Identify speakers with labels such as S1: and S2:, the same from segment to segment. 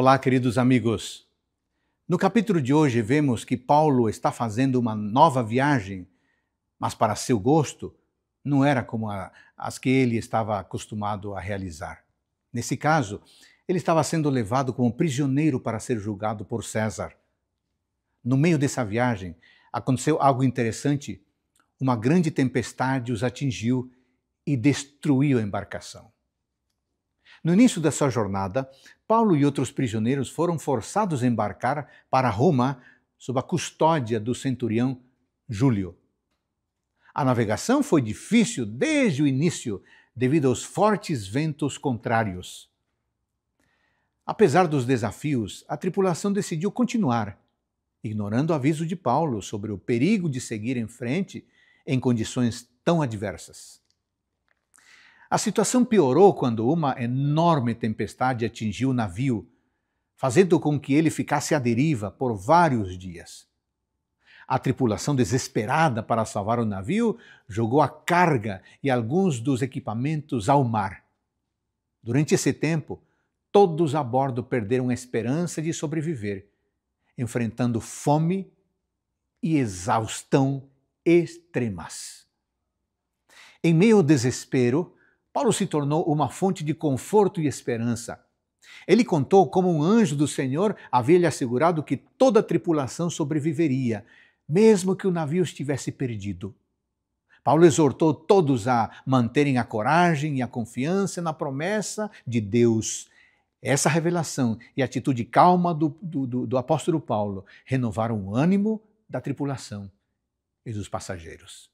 S1: Olá, queridos amigos. No capítulo de hoje vemos que Paulo está fazendo uma nova viagem, mas para seu gosto, não era como a, as que ele estava acostumado a realizar. Nesse caso, ele estava sendo levado como prisioneiro para ser julgado por César. No meio dessa viagem, aconteceu algo interessante. Uma grande tempestade os atingiu e destruiu a embarcação. No início da sua jornada, Paulo e outros prisioneiros foram forçados a embarcar para Roma sob a custódia do centurião Júlio. A navegação foi difícil desde o início, devido aos fortes ventos contrários. Apesar dos desafios, a tripulação decidiu continuar, ignorando o aviso de Paulo sobre o perigo de seguir em frente em condições tão adversas. A situação piorou quando uma enorme tempestade atingiu o navio, fazendo com que ele ficasse à deriva por vários dias. A tripulação, desesperada para salvar o navio, jogou a carga e alguns dos equipamentos ao mar. Durante esse tempo, todos a bordo perderam a esperança de sobreviver, enfrentando fome e exaustão extremas. Em meio ao desespero, Paulo se tornou uma fonte de conforto e esperança. Ele contou como um anjo do Senhor havia lhe assegurado que toda a tripulação sobreviveria, mesmo que o navio estivesse perdido. Paulo exortou todos a manterem a coragem e a confiança na promessa de Deus. Essa revelação e a atitude calma do, do, do apóstolo Paulo renovaram o ânimo da tripulação e dos passageiros.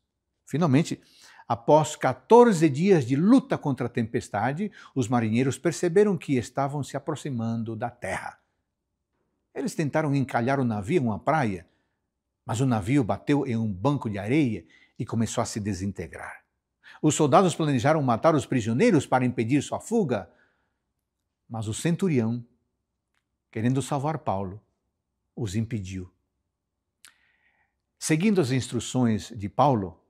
S1: Finalmente, Após 14 dias de luta contra a tempestade, os marinheiros perceberam que estavam se aproximando da terra. Eles tentaram encalhar o navio em uma praia, mas o navio bateu em um banco de areia e começou a se desintegrar. Os soldados planejaram matar os prisioneiros para impedir sua fuga, mas o centurião, querendo salvar Paulo, os impediu. Seguindo as instruções de Paulo,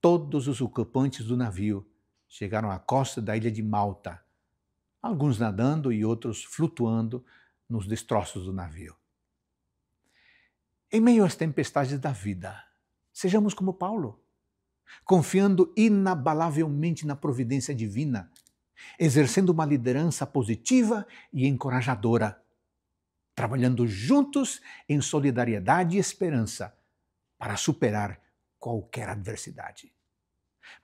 S1: todos os ocupantes do navio chegaram à costa da ilha de Malta, alguns nadando e outros flutuando nos destroços do navio. Em meio às tempestades da vida, sejamos como Paulo, confiando inabalavelmente na providência divina, exercendo uma liderança positiva e encorajadora, trabalhando juntos em solidariedade e esperança para superar qualquer adversidade.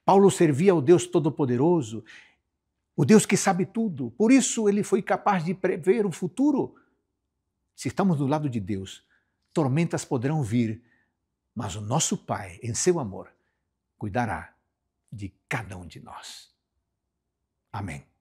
S1: Paulo servia ao Deus Todo-Poderoso, o Deus que sabe tudo, por isso ele foi capaz de prever o futuro. Se estamos do lado de Deus, tormentas poderão vir, mas o nosso Pai, em seu amor, cuidará de cada um de nós. Amém.